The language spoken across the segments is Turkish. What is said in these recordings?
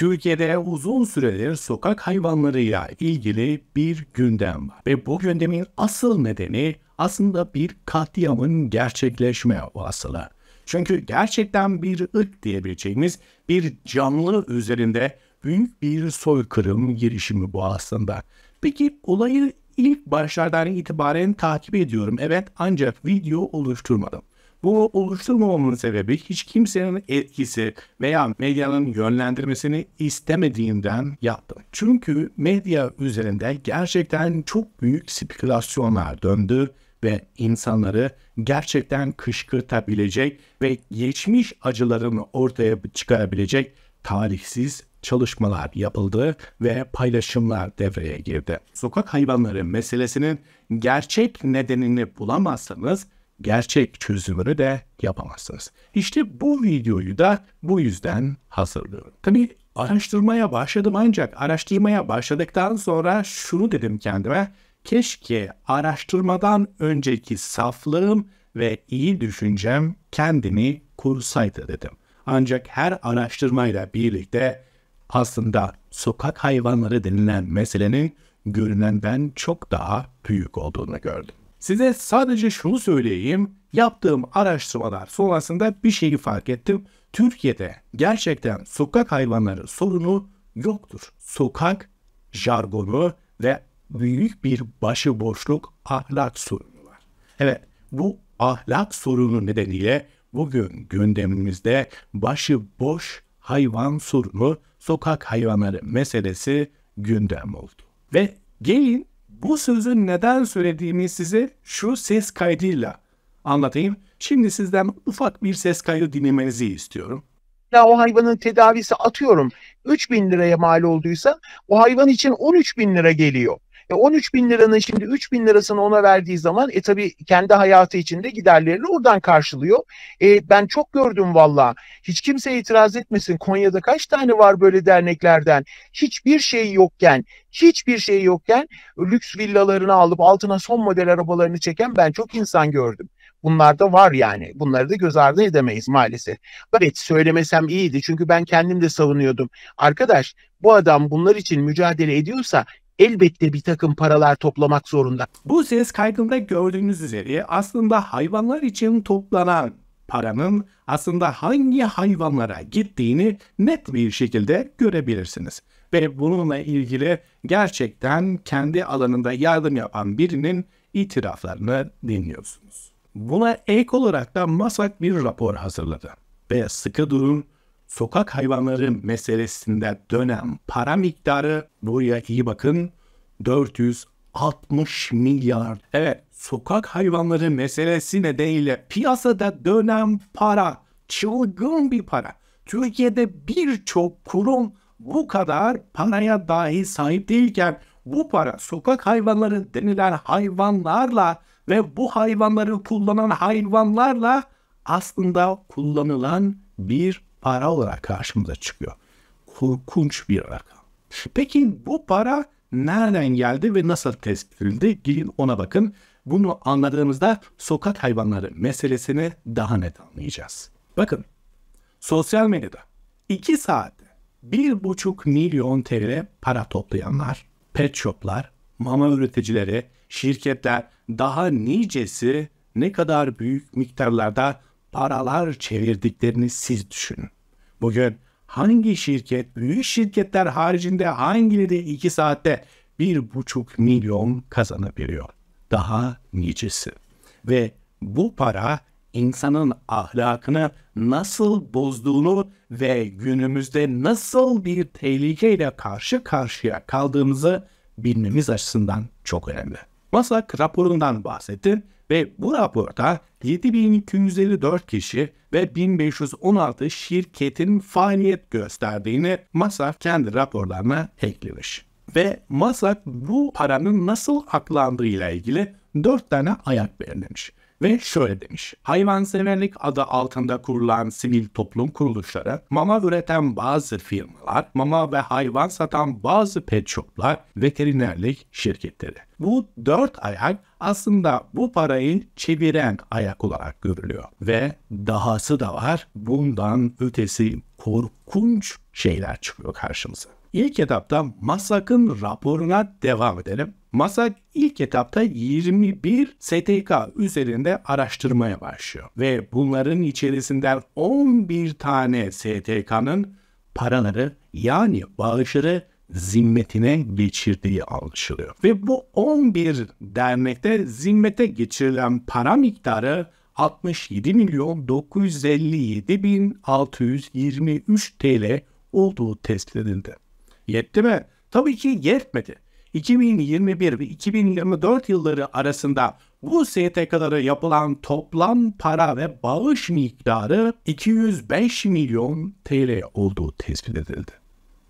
Türkiye'de uzun süredir sokak hayvanlarıyla ilgili bir gündem var. Ve bu gündemin asıl nedeni aslında bir katliamın gerçekleşme olasılığı. Çünkü gerçekten bir ırk diyebileceğimiz bir canlı üzerinde büyük bir soykırım girişimi bu aslında. Peki olayı ilk başlardan itibaren takip ediyorum. Evet ancak video oluşturmadım. Bu oluşturmamamın sebebi hiç kimsenin etkisi veya medyanın yönlendirmesini istemediğinden yaptım. Çünkü medya üzerinde gerçekten çok büyük spekülasyonlar döndü ve insanları gerçekten kışkırtabilecek ve geçmiş acılarını ortaya çıkarabilecek tarihsiz çalışmalar yapıldı ve paylaşımlar devreye girdi. Sokak hayvanları meselesinin gerçek nedenini bulamazsanız gerçek çözümünü de yapamazsınız. İşte bu videoyu da bu yüzden hazırlıyorum. Tabii araştırmaya başladım ancak araştırmaya başladıktan sonra şunu dedim kendime. Keşke araştırmadan önceki saflığım ve iyi düşüncem kendini korusaydı dedim. Ancak her araştırmayla birlikte aslında sokak hayvanları denilen meselenin görünenden çok daha büyük olduğunu gördüm. Size sadece şunu söyleyeyim. Yaptığım araştırmalar sonrasında bir şeyi fark ettim. Türkiye'de gerçekten sokak hayvanları sorunu yoktur. Sokak jargonu ve büyük bir başıboşluk ahlak sorunu var. Evet bu ahlak sorunu nedeniyle bugün gündemimizde başıboş hayvan sorunu, sokak hayvanları meselesi gündem oldu. Ve gelin bu sözü neden söylediğimi size şu ses kaydıyla anlatayım. Şimdi sizden ufak bir ses kaydı dinlemenizi istiyorum. Ya o hayvanın tedavisi atıyorum 3 bin liraya mal olduysa o hayvan için 13 bin lira geliyor. E 13 bin liranın şimdi 3 bin lirasını ona verdiği zaman e tabii kendi hayatı içinde giderlerini oradan karşılıyor. E, ben çok gördüm valla. Hiç kimse itiraz etmesin. Konya'da kaç tane var böyle derneklerden? Hiçbir şey yokken, hiçbir şey yokken lüks villalarını alıp altına son model arabalarını çeken ben çok insan gördüm. Bunlar da var yani. Bunları da göz ardı edemeyiz maalesef. Evet söylemesem iyiydi çünkü ben kendim de savunuyordum. Arkadaş bu adam bunlar için mücadele ediyorsa elbette bir takım paralar toplamak zorunda. Bu ses kaydında gördüğünüz üzere aslında hayvanlar için toplanan paranın aslında hangi hayvanlara gittiğini net bir şekilde görebilirsiniz. Ve bununla ilgili gerçekten kendi alanında yardım yapan birinin itiraflarını dinliyorsunuz. Buna ek olarak da Masak bir rapor hazırladı ve sıkı durun sokak hayvanları meselesinde dönen para miktarı buraya iyi bakın 460 milyar. Evet sokak hayvanları meselesi nedeniyle piyasada dönen para çılgın bir para. Türkiye'de birçok kurum bu kadar paraya dahi sahip değilken bu para sokak hayvanları denilen hayvanlarla ve bu hayvanları kullanan hayvanlarla aslında kullanılan bir para olarak karşımıza çıkıyor. Korkunç bir rakam. Peki bu para nereden geldi ve nasıl tespit edildi? Gelin ona bakın. Bunu anladığımızda sokak hayvanları meselesini daha net anlayacağız. Bakın sosyal medyada 2 saatte 1,5 milyon TL para toplayanlar, pet shoplar, mama üreticileri, şirketler daha nicesi ne kadar büyük miktarlarda paralar çevirdiklerini siz düşünün. Bugün hangi şirket, büyük şirketler haricinde hangileri iki saatte bir buçuk milyon kazanabiliyor? Daha nicesi. Ve bu para insanın ahlakını nasıl bozduğunu ve günümüzde nasıl bir tehlikeyle karşı karşıya kaldığımızı bilmemiz açısından çok önemli. Masak raporundan bahsettim ve bu raporda 7254 kişi ve 1516 şirketin faaliyet gösterdiğini Masak kendi raporlarına eklemiş. Ve Masak bu paranın nasıl aklandığıyla ilgili 4 tane ayak belirlemiş. Ve şöyle demiş, hayvanseverlik adı altında kurulan sivil toplum kuruluşları, mama üreten bazı firmalar, mama ve hayvan satan bazı pet shoplar, veterinerlik şirketleri. Bu dört ayak aslında bu parayı çeviren ayak olarak görülüyor. Ve dahası da var. Bundan ötesi korkunç şeyler çıkıyor karşımıza. İlk etapta MASAK'ın raporuna devam edelim. MASAK ilk etapta 21 STK üzerinde araştırmaya başlıyor. Ve bunların içerisinden 11 tane STK'nın paraları yani bağışları zimmetine geçirdiği anlaşılıyor. Ve bu 11 dernekte zimmete geçirilen para miktarı 67 milyon 957 bin 623 TL olduğu tespit edildi. Yetti mi? Tabii ki yetmedi. 2021 ve 2024 yılları arasında bu STK'lara yapılan toplam para ve bağış miktarı 205 milyon TL olduğu tespit edildi.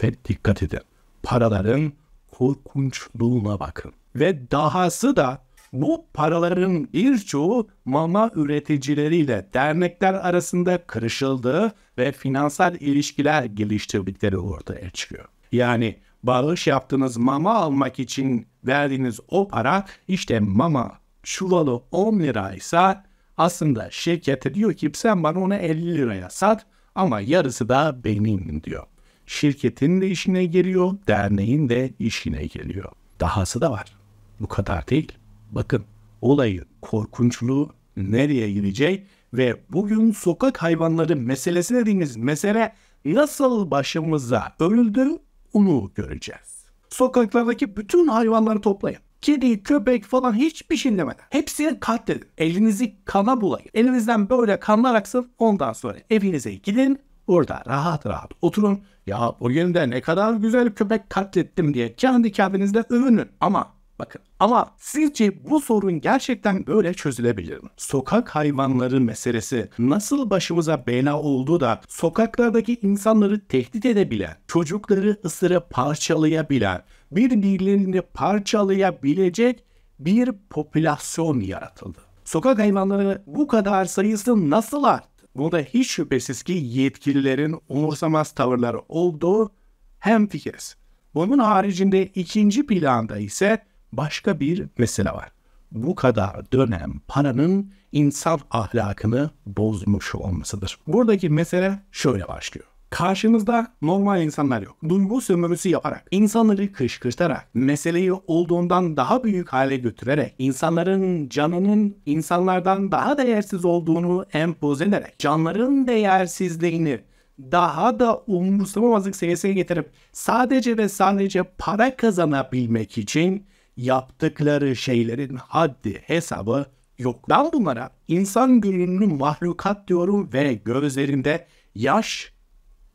Ve dikkat edin paraların korkunçluğuna bakın. Ve dahası da bu paraların birçoğu mama üreticileriyle dernekler arasında kırışıldığı ve finansal ilişkiler geliştirdikleri ortaya çıkıyor. Yani bağış yaptığınız mama almak için verdiğiniz o para işte mama çuvalı 10 liraysa aslında şirkete diyor ki sen bana onu 50 liraya sat ama yarısı da benim diyor. Şirketin de işine geliyor, derneğin de işine geliyor. Dahası da var. Bu kadar değil. Bakın olayı korkunçluğu nereye gidecek ve bugün sokak hayvanları meselesi dediğimiz mesele nasıl başımıza örüldü onu göreceğiz. Sokaklardaki bütün hayvanları toplayın. Kedi, köpek falan hiçbir şey demeden. Hepsini katledin. Elinizi kana bulayın. Elinizden böyle kanlar aksın. Ondan sonra evinize gidin. Orada rahat rahat oturun. Ya bugün de ne kadar güzel köpek katlettim diye kendi kendinizle övünün. Ama bakın ama sizce bu sorun gerçekten böyle çözülebilir mi? Sokak hayvanları meselesi nasıl başımıza bela oldu da sokaklardaki insanları tehdit edebilen, çocukları ısırıp parçalayabilen, birbirlerini parçalayabilecek bir popülasyon yaratıldı. Sokak hayvanları bu kadar sayısı nasıl arttı? Burada hiç şüphesiz ki yetkililerin umursamaz tavırları olduğu hem fikiriz. Bunun haricinde ikinci planda ise başka bir mesele var. Bu kadar dönem paranın insan ahlakını bozmuş olmasıdır. Buradaki mesele şöyle başlıyor. Karşınızda normal insanlar yok. Duygu sömürüsü yaparak, insanları kışkırtarak, meseleyi olduğundan daha büyük hale götürerek, insanların canının insanlardan daha değersiz olduğunu empoze ederek, canların değersizliğini daha da umursamamazlık seviyesine getirip sadece ve sadece para kazanabilmek için yaptıkları şeylerin haddi hesabı yok. Ben bunlara insan görünümlü mahlukat diyorum ve gözlerinde yaş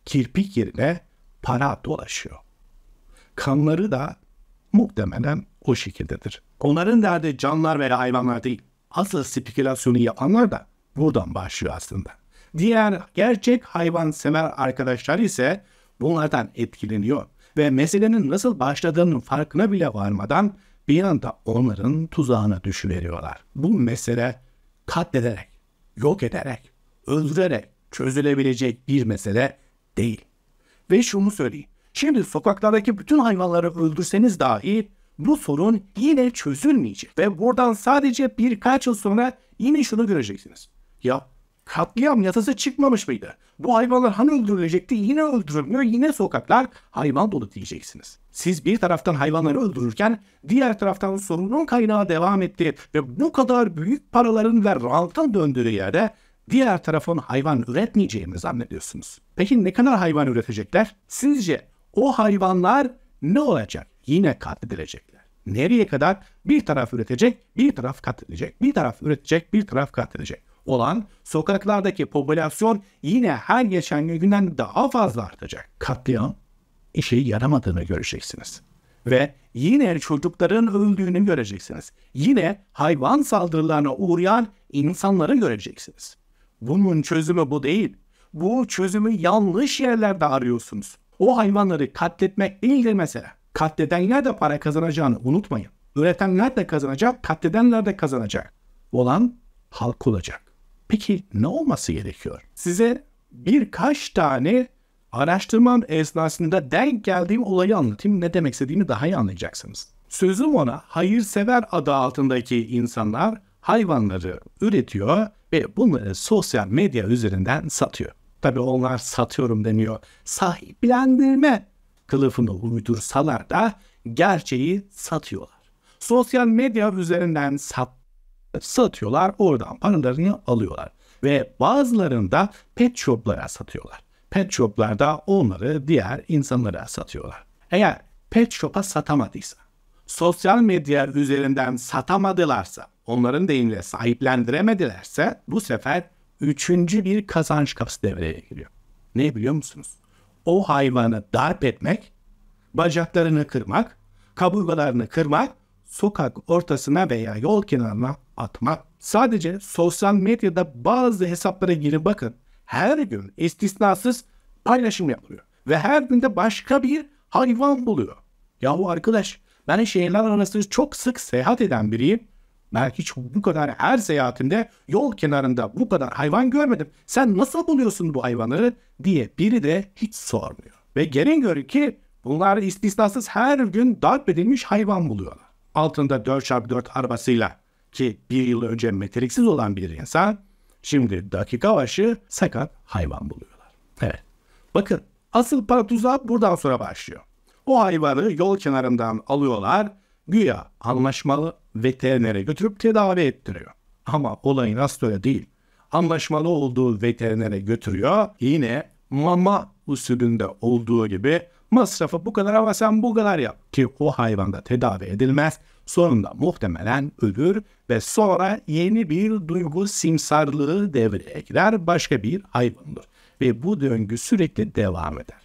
kirpik yerine para dolaşıyor. Kanları da muhtemelen o şekildedir. Onların derdi canlar ve hayvanlar değil. Asıl spekülasyonu yapanlar da buradan başlıyor aslında. Diğer gerçek hayvan sever arkadaşlar ise bunlardan etkileniyor ve meselenin nasıl başladığının farkına bile varmadan bir anda onların tuzağına düşüveriyorlar. Bu mesele katlederek, yok ederek, öldürerek çözülebilecek bir mesele değil. Ve şunu söyleyeyim. Şimdi sokaklardaki bütün hayvanları öldürseniz dahi bu sorun yine çözülmeyecek. Ve buradan sadece birkaç yıl sonra yine şunu göreceksiniz. Ya katliam yasası çıkmamış mıydı? Bu hayvanlar hani öldürülecekti yine öldürülmüyor yine sokaklar hayvan dolu diyeceksiniz. Siz bir taraftan hayvanları öldürürken diğer taraftan sorunun kaynağı devam etti ve bu kadar büyük paraların ve rantın döndüğü yerde Diğer tarafın hayvan üretmeyeceğimi zannediyorsunuz. Peki ne kadar hayvan üretecekler? Sizce o hayvanlar ne olacak? Yine katledilecekler. Nereye kadar? Bir taraf üretecek, bir taraf katledecek, bir taraf üretecek, bir taraf katledecek. Olan sokaklardaki popülasyon yine her geçen günden daha fazla artacak. Katliam işe yaramadığını göreceksiniz. Ve yine çocukların öldüğünü göreceksiniz. Yine hayvan saldırılarına uğrayan insanları göreceksiniz. Bunun çözümü bu değil. Bu çözümü yanlış yerlerde arıyorsunuz. O hayvanları katletmek değildir mesela. Katledenler de para kazanacağını unutmayın. Üretenler de kazanacak, katledenler de kazanacak. Olan halk olacak. Peki ne olması gerekiyor? Size birkaç tane araştırmam esnasında denk geldiğim olayı anlatayım. Ne demek istediğimi daha iyi anlayacaksınız. Sözüm ona hayırsever adı altındaki insanlar hayvanları üretiyor ve bunları sosyal medya üzerinden satıyor. Tabi onlar satıyorum demiyor. Sahiplendirme kılıfını uydursalar da gerçeği satıyorlar. Sosyal medya üzerinden sat, satıyorlar, oradan paralarını alıyorlar. Ve bazılarını da pet shoplara satıyorlar. Pet shoplarda onları diğer insanlara satıyorlar. Eğer pet shop'a satamadıysa sosyal medya üzerinden satamadılarsa, onların deyimle sahiplendiremedilerse bu sefer üçüncü bir kazanç kapısı devreye giriyor. Ne biliyor musunuz? O hayvanı darp etmek, bacaklarını kırmak, kaburgalarını kırmak, sokak ortasına veya yol kenarına atmak. Sadece sosyal medyada bazı hesaplara girin bakın. Her gün istisnasız paylaşım yapılıyor. Ve her günde başka bir hayvan buluyor. Yahu arkadaş ben şehirler arası çok sık seyahat eden biriyim. Ben hiç bu kadar her seyahatimde yol kenarında bu kadar hayvan görmedim. Sen nasıl buluyorsun bu hayvanları diye biri de hiç sormuyor. Ve gelin görün ki bunlar istisnasız her gün darp edilmiş hayvan buluyorlar. Altında 4x4 arabasıyla ki bir yıl önce metaliksiz olan bir insan şimdi dakika başı sakat hayvan buluyorlar. Evet. Bakın asıl para tuzağı buradan sonra başlıyor. O hayvanı yol kenarından alıyorlar. Güya anlaşmalı veterinere götürüp tedavi ettiriyor. Ama olayın aslı öyle değil. Anlaşmalı olduğu veterinere götürüyor. Yine mama usulünde olduğu gibi masrafı bu kadar ama sen bu kadar yap ki o hayvanda tedavi edilmez. Sonunda muhtemelen ölür ve sonra yeni bir duygu simsarlığı devreye girer başka bir hayvandır. Ve bu döngü sürekli devam eder.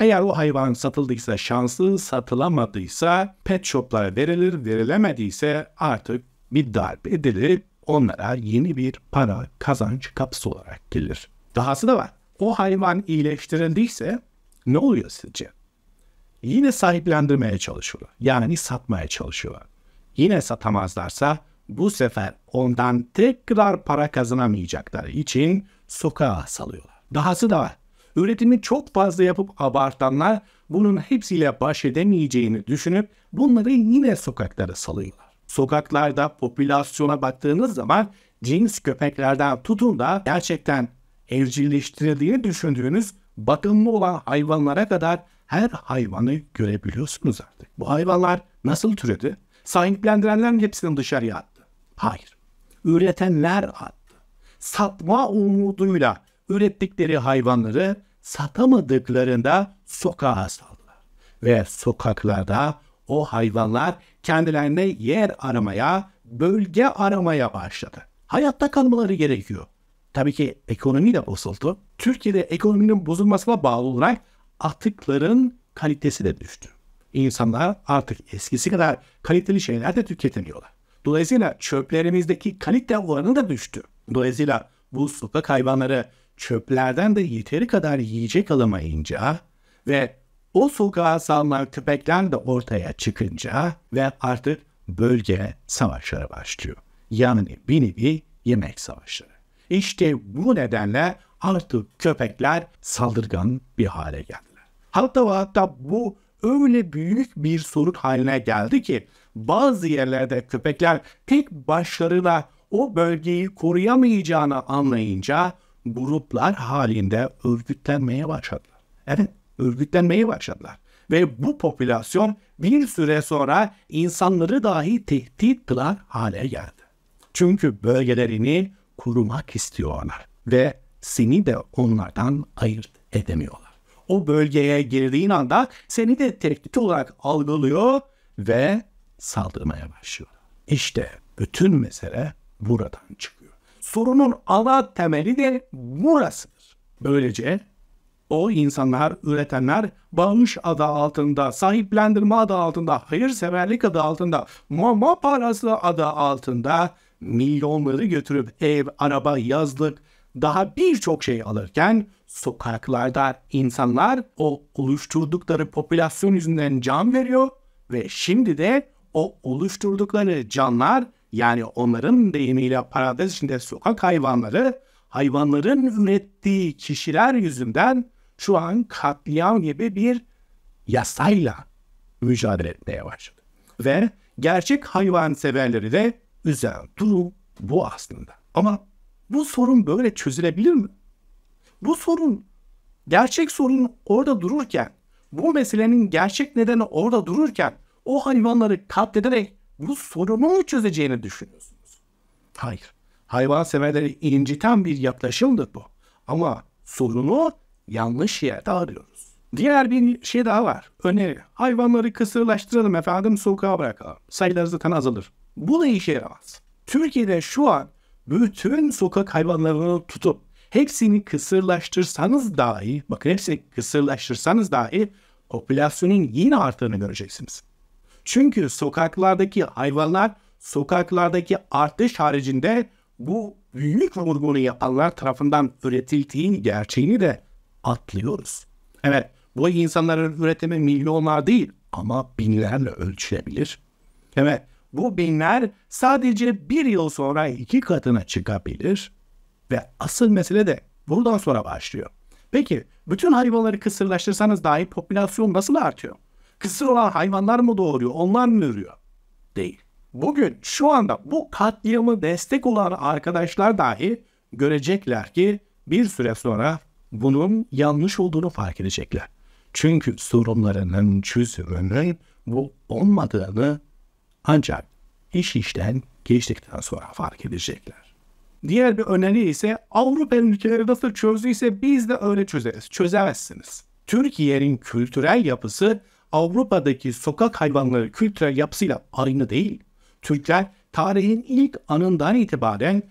Eğer o hayvan satıldıysa şanslı, satılamadıysa pet shoplara verilir, verilemediyse artık bir darbe edilir onlara yeni bir para kazanç kapısı olarak gelir. Dahası da var. O hayvan iyileştirildiyse ne oluyor sizce? Yine sahiplendirmeye çalışıyorlar. Yani satmaya çalışıyorlar. Yine satamazlarsa bu sefer ondan tekrar para kazanamayacakları için sokağa salıyorlar. Dahası da var üretimi çok fazla yapıp abartanlar bunun hepsiyle baş edemeyeceğini düşünüp bunları yine sokaklara salıyorlar. Sokaklarda popülasyona baktığınız zaman cins köpeklerden tutun da gerçekten evcilleştirildiğini düşündüğünüz bakımlı olan hayvanlara kadar her hayvanı görebiliyorsunuz artık. Bu hayvanlar nasıl türedi? Sahiplendirenlerin hepsini dışarıya attı. Hayır. Üretenler attı. Satma umuduyla ürettikleri hayvanları satamadıklarında sokağa saldılar. Ve sokaklarda o hayvanlar kendilerine yer aramaya, bölge aramaya başladı. Hayatta kalmaları gerekiyor. Tabii ki ekonomi de bozuldu. Türkiye'de ekonominin bozulmasına bağlı olarak atıkların kalitesi de düştü. İnsanlar artık eskisi kadar kaliteli şeyler de tüketemiyorlar. Dolayısıyla çöplerimizdeki kalite oranı da düştü. Dolayısıyla bu sokak hayvanları çöplerden de yeteri kadar yiyecek alamayınca ve o sokağa salınan köpekler de ortaya çıkınca ve artık bölge savaşları başlıyor. Yani bir nevi yemek savaşları. İşte bu nedenle artık köpekler saldırgan bir hale geldiler. Hatta ve hatta bu öyle büyük bir sorun haline geldi ki bazı yerlerde köpekler tek başlarına o bölgeyi koruyamayacağını anlayınca gruplar halinde örgütlenmeye başladılar. Evet, örgütlenmeye başladılar. Ve bu popülasyon bir süre sonra insanları dahi tehdit kılar hale geldi. Çünkü bölgelerini kurumak istiyorlar ve seni de onlardan ayırt edemiyorlar. O bölgeye girdiğin anda seni de tehdit olarak algılıyor ve saldırmaya başlıyor. İşte bütün mesele buradan çıkıyor sorunun ana temeli de burasıdır. Böylece o insanlar, üretenler bağış adı altında, sahiplendirme adı altında, hayırseverlik adı altında, mama parası adı altında milyonları götürüp ev, araba, yazlık, daha birçok şey alırken sokaklarda insanlar o oluşturdukları popülasyon yüzünden can veriyor ve şimdi de o oluşturdukları canlar yani onların deyimiyle parantez içinde sokak hayvanları, hayvanların ürettiği kişiler yüzünden şu an katliam gibi bir yasayla mücadele etmeye başladı. Ve gerçek hayvan severleri de üzen durum bu aslında. Ama bu sorun böyle çözülebilir mi? Bu sorun gerçek sorun orada dururken, bu meselenin gerçek nedeni orada dururken o hayvanları katlederek bu sorunu mu çözeceğini düşünüyorsunuz? Hayır. Hayvan severleri inciten bir yaklaşımdır bu. Ama sorunu yanlış yerde arıyoruz. Diğer bir şey daha var. Öneri. Hayvanları kısırlaştıralım efendim sokağa bırakalım. Sayıları zaten azalır. Bu da işe yaramaz. Türkiye'de şu an bütün sokak hayvanlarını tutup hepsini kısırlaştırsanız dahi, bakın hepsini kısırlaştırsanız dahi popülasyonun yine arttığını göreceksiniz. Çünkü sokaklardaki hayvanlar sokaklardaki artış haricinde bu büyük vurgunu yapanlar tarafından üretildiği gerçeğini de atlıyoruz. Evet bu insanların üretimi milyonlar değil ama binlerle ölçülebilir. Evet bu binler sadece bir yıl sonra iki katına çıkabilir ve asıl mesele de buradan sonra başlıyor. Peki bütün hayvanları kısırlaştırsanız dahi popülasyon nasıl artıyor? kısır olan hayvanlar mı doğuruyor? Onlar mı örüyor Değil. Bugün şu anda bu katliamı destek olan arkadaşlar dahi görecekler ki bir süre sonra bunun yanlış olduğunu fark edecekler. Çünkü sorunlarının çözümünün bu olmadığını ancak iş işten geçtikten sonra fark edecekler. Diğer bir öneri ise Avrupa ülkeleri nasıl çözdüyse biz de öyle çözeriz. Çözemezsiniz. Türkiye'nin kültürel yapısı Avrupa'daki sokak hayvanları kültürel yapısıyla aynı değil. Türkler tarihin ilk anından itibaren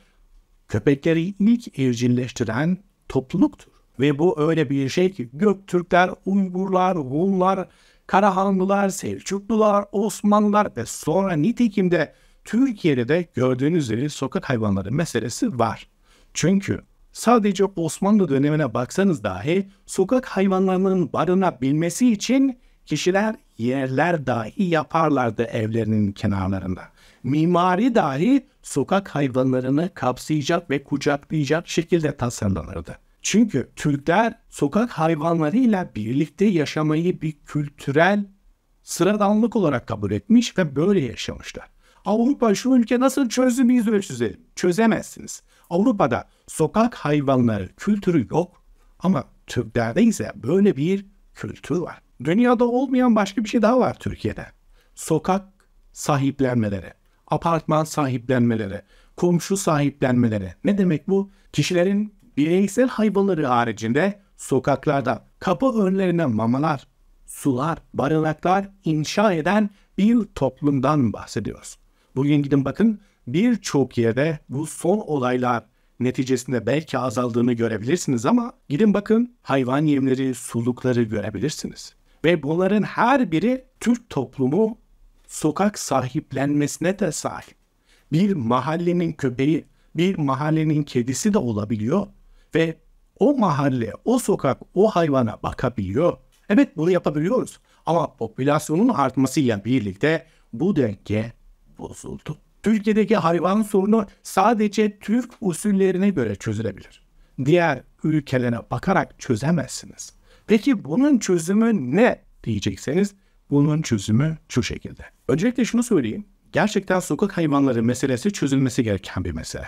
köpekleri ilk evcilleştiren topluluktur. Ve bu öyle bir şey ki Göktürkler, Uygurlar, Hunlar, Karahanlılar, Selçuklular, Osmanlılar ve sonra nitekim de Türkiye'de de gördüğünüz üzere sokak hayvanları meselesi var. Çünkü sadece Osmanlı dönemine baksanız dahi sokak hayvanlarının barınabilmesi için Kişiler yerler dahi yaparlardı evlerinin kenarlarında. Mimari dahi sokak hayvanlarını kapsayacak ve kucaklayacak şekilde tasarlanırdı. Çünkü Türkler sokak hayvanlarıyla birlikte yaşamayı bir kültürel sıradanlık olarak kabul etmiş ve böyle yaşamışlar. Avrupa şu ülke nasıl çözdü biz çözelim. Çözemezsiniz. Avrupa'da sokak hayvanları kültürü yok ama Türklerde ise böyle bir kültür var dünyada olmayan başka bir şey daha var Türkiye'de. Sokak sahiplenmeleri, apartman sahiplenmeleri, komşu sahiplenmeleri. Ne demek bu? Kişilerin bireysel hayvanları haricinde sokaklarda kapı önlerine mamalar, sular, barınaklar inşa eden bir toplumdan bahsediyoruz. Bugün gidin bakın birçok yerde bu son olaylar neticesinde belki azaldığını görebilirsiniz ama gidin bakın hayvan yemleri, sulukları görebilirsiniz. Ve bunların her biri Türk toplumu sokak sahiplenmesine de sahip. Bir mahallenin köpeği, bir mahallenin kedisi de olabiliyor ve o mahalle, o sokak, o hayvana bakabiliyor. Evet bunu yapabiliyoruz ama popülasyonun artmasıyla birlikte bu denge bozuldu. Türkiye'deki hayvan sorunu sadece Türk usullerine göre çözülebilir. Diğer ülkelere bakarak çözemezsiniz. Peki bunun çözümü ne diyecekseniz bunun çözümü şu şekilde. Öncelikle şunu söyleyeyim. Gerçekten sokak hayvanları meselesi çözülmesi gereken bir mesele.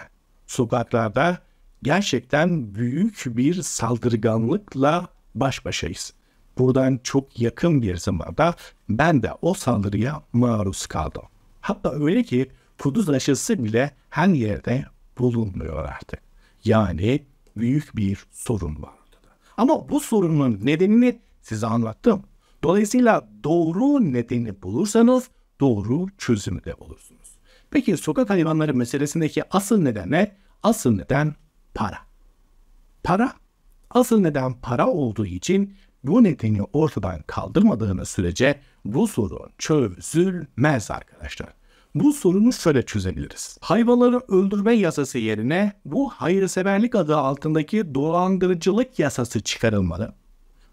Sokaklarda gerçekten büyük bir saldırganlıkla baş başayız. Buradan çok yakın bir zamanda ben de o saldırıya maruz kaldım. Hatta öyle ki kuduz aşısı bile her yerde bulunmuyor artık. Yani büyük bir sorun var. Ama bu sorunun nedenini size anlattım. Dolayısıyla doğru nedeni bulursanız doğru çözümü de bulursunuz. Peki sokak hayvanları meselesindeki asıl neden ne? Asıl neden para. Para. Asıl neden para olduğu için bu nedeni ortadan kaldırmadığınız sürece bu sorun çözülmez arkadaşlar. Bu sorunu şöyle çözebiliriz. Hayvanları öldürme yasası yerine bu hayırseverlik adı altındaki dolandırıcılık yasası çıkarılmalı.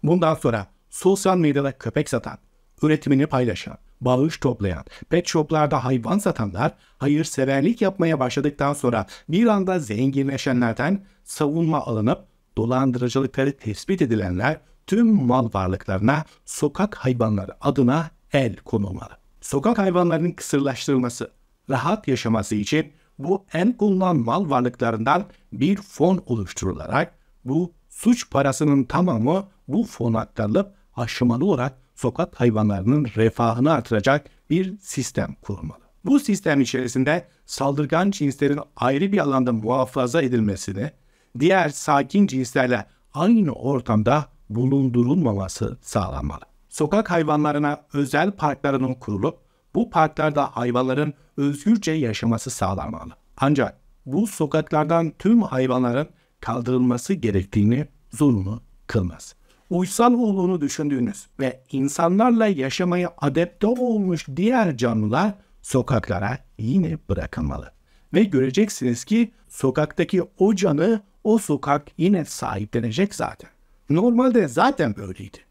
Bundan sonra sosyal medyada köpek satan, üretimini paylaşan, bağış toplayan, pet shoplarda hayvan satanlar hayırseverlik yapmaya başladıktan sonra bir anda zenginleşenlerden savunma alınıp dolandırıcılıkları tespit edilenler tüm mal varlıklarına sokak hayvanları adına el konulmalı. Sokak hayvanlarının kısırlaştırılması, rahat yaşaması için bu en kullanılan mal varlıklarından bir fon oluşturularak bu suç parasının tamamı bu fona aktarılıp aşamalı olarak sokak hayvanlarının refahını artıracak bir sistem kurulmalı. Bu sistem içerisinde saldırgan cinslerin ayrı bir alanda muhafaza edilmesini, diğer sakin cinslerle aynı ortamda bulundurulmaması sağlanmalı sokak hayvanlarına özel parklarının kurulup bu parklarda hayvanların özgürce yaşaması sağlanmalı. Ancak bu sokaklardan tüm hayvanların kaldırılması gerektiğini zorunlu kılmaz. Uysal olduğunu düşündüğünüz ve insanlarla yaşamaya adepte olmuş diğer canlılar sokaklara yine bırakılmalı. Ve göreceksiniz ki sokaktaki o canı o sokak yine sahiplenecek zaten. Normalde zaten böyleydi.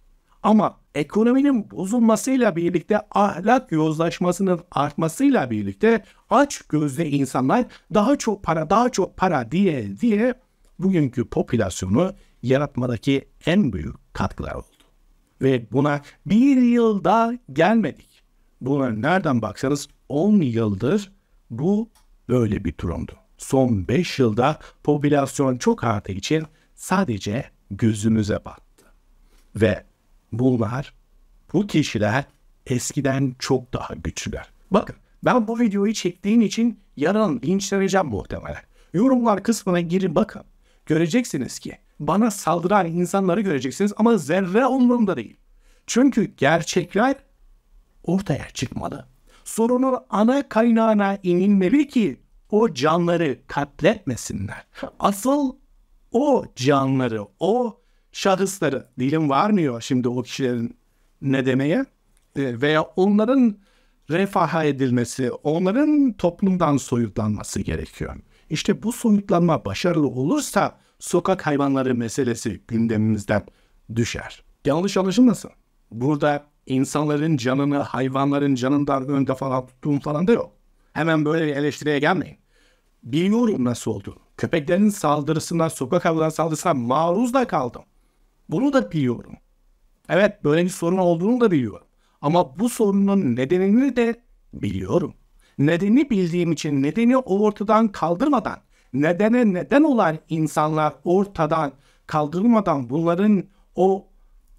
Ama ekonominin bozulmasıyla birlikte ahlak yozlaşmasının artmasıyla birlikte aç gözlü insanlar daha çok para daha çok para diye diye bugünkü popülasyonu yaratmadaki en büyük katkılar oldu. Ve buna bir yılda gelmedik. Buna nereden baksanız 10 yıldır bu böyle bir durumdu. Son 5 yılda popülasyon çok arttığı için sadece gözümüze battı. Ve bunlar, bu kişiler eskiden çok daha güçlüler. Bakın ben bu videoyu çektiğim için yarın linçleneceğim muhtemelen. Yorumlar kısmına girin bakın. Göreceksiniz ki bana saldıran insanları göreceksiniz ama zerre umurumda değil. Çünkü gerçekler ortaya çıkmalı. Sorunun ana kaynağına inilmeli ki o canları katletmesinler. Asıl o canları, o şahısları dilim varmıyor şimdi o kişilerin ne demeye e, veya onların refaha edilmesi, onların toplumdan soyutlanması gerekiyor. İşte bu soyutlanma başarılı olursa sokak hayvanları meselesi gündemimizden düşer. Yanlış anlaşılmasın. Burada insanların canını hayvanların canından önde falan tuttuğum falan da yok. Hemen böyle bir eleştiriye gelmeyin. Biliyorum nasıl oldu. Köpeklerin saldırısından, sokak hayvanların saldırısına maruz da kaldım. Bunu da biliyorum. Evet böyle bir sorun olduğunu da biliyorum. Ama bu sorunun nedenini de biliyorum. Nedeni bildiğim için nedeni ortadan kaldırmadan, nedene neden olan insanlar ortadan kaldırmadan bunların o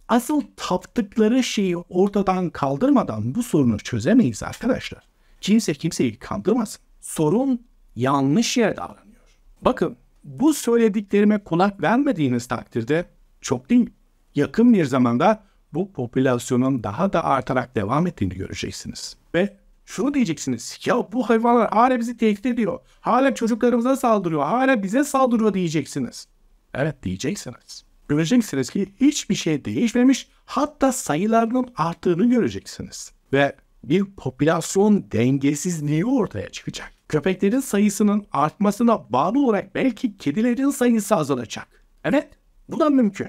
asıl taptıkları şeyi ortadan kaldırmadan bu sorunu çözemeyiz arkadaşlar. Kimse kimseyi kandırmasın. Sorun yanlış yerde davranıyor. Bakın bu söylediklerime kulak vermediğiniz takdirde çok değil yakın bir zamanda bu popülasyonun daha da artarak devam ettiğini göreceksiniz. Ve şunu diyeceksiniz. Ya bu hayvanlar hala bizi tehdit ediyor. Hala çocuklarımıza saldırıyor. Hala bize saldırıyor diyeceksiniz. Evet diyeceksiniz. Göreceksiniz ki hiçbir şey değişmemiş. Hatta sayılarının arttığını göreceksiniz. Ve bir popülasyon dengesizliği ortaya çıkacak. Köpeklerin sayısının artmasına bağlı olarak belki kedilerin sayısı azalacak. Evet, bu da mümkün.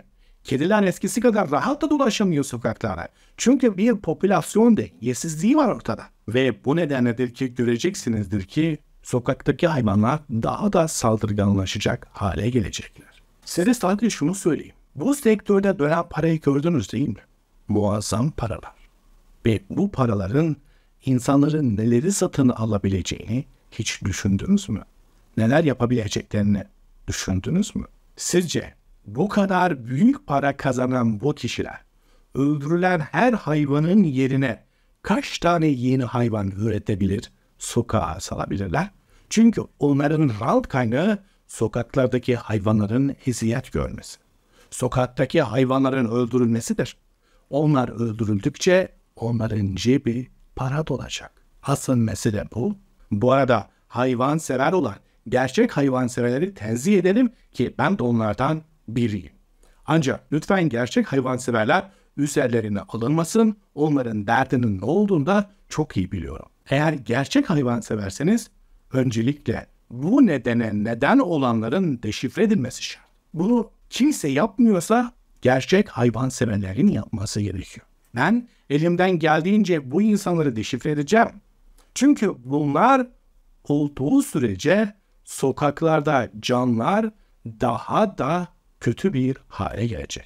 Kediler eskisi kadar rahat da dolaşamıyor sokaklara. Çünkü bir popülasyon dengesizliği var ortada. Ve bu nedenledir ki göreceksinizdir ki sokaktaki hayvanlar daha da saldırganlaşacak hale gelecekler. Size sadece şunu söyleyeyim. Bu sektörde dönen parayı gördünüz değil mi? Muazzam paralar. Ve bu paraların insanların neleri satın alabileceğini hiç düşündünüz mü? Neler yapabileceklerini düşündünüz mü? Sizce bu kadar büyük para kazanan bu kişiler öldürülen her hayvanın yerine kaç tane yeni hayvan üretebilir, sokağa salabilirler? Çünkü onların rant kaynağı sokaklardaki hayvanların hiziyet görmesi. Sokaktaki hayvanların öldürülmesidir. Onlar öldürüldükçe onların cebi para dolacak. Asıl mesele bu. Bu arada hayvan sever olan gerçek hayvanseverleri tenzih edelim ki ben de onlardan biriyim. Ancak lütfen gerçek hayvanseverler üzerlerine alınmasın. Onların derdinin ne olduğunu da çok iyi biliyorum. Eğer gerçek hayvan severseniz, öncelikle bu nedene neden olanların deşifre edilmesi şart. Bunu kimse yapmıyorsa gerçek hayvan hayvanseverlerin yapması gerekiyor. Ben elimden geldiğince bu insanları deşifre edeceğim. Çünkü bunlar olduğu sürece sokaklarda canlar daha da kötü bir hale gelecek.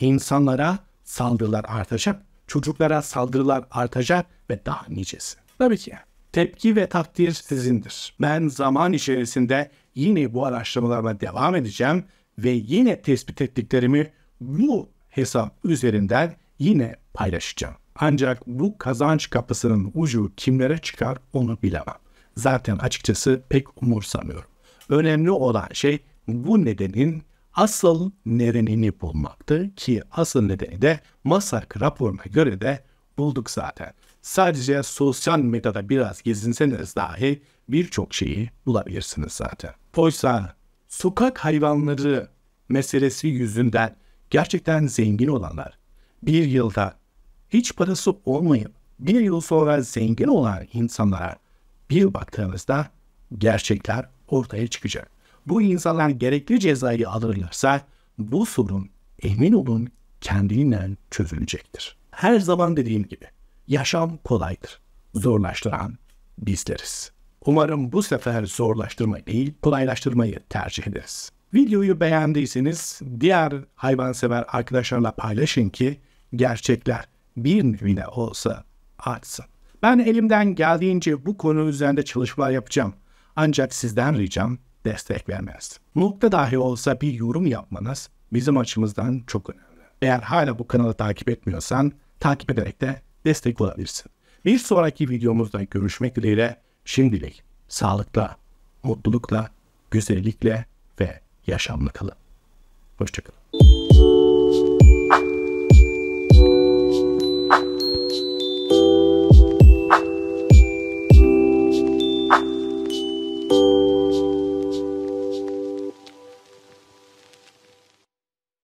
İnsanlara saldırılar artacak, çocuklara saldırılar artacak ve daha nicesi. Tabii ki tepki ve takdir sizindir. Ben zaman içerisinde yine bu araştırmalarıma devam edeceğim ve yine tespit ettiklerimi bu hesap üzerinden yine paylaşacağım. Ancak bu kazanç kapısının ucu kimlere çıkar onu bilemem. Zaten açıkçası pek umursamıyorum. Önemli olan şey bu nedenin asıl nedenini bulmaktı ki asıl nedeni de Masak raporuna göre de bulduk zaten. Sadece sosyal medyada biraz gezinseniz dahi birçok şeyi bulabilirsiniz zaten. Oysa sokak hayvanları meselesi yüzünden gerçekten zengin olanlar bir yılda hiç parası olmayıp bir yıl sonra zengin olan insanlara bir baktığınızda gerçekler ortaya çıkacak bu insanlar gerekli cezayı alırlarsa bu sorun emin olun kendiliğinden çözülecektir. Her zaman dediğim gibi yaşam kolaydır. Zorlaştıran bizleriz. Umarım bu sefer zorlaştırmayı değil kolaylaştırmayı tercih ederiz. Videoyu beğendiyseniz diğer hayvansever arkadaşlarla paylaşın ki gerçekler bir nevine olsa artsın. Ben elimden geldiğince bu konu üzerinde çalışmalar yapacağım. Ancak sizden ricam destek vermeniz. Nokta dahi olsa bir yorum yapmanız bizim açımızdan çok önemli. Eğer hala bu kanalı takip etmiyorsan takip ederek de destek olabilirsin. Bir sonraki videomuzda görüşmek dileğiyle şimdilik sağlıkla, mutlulukla, güzellikle ve yaşamla kalın. Hoşçakalın.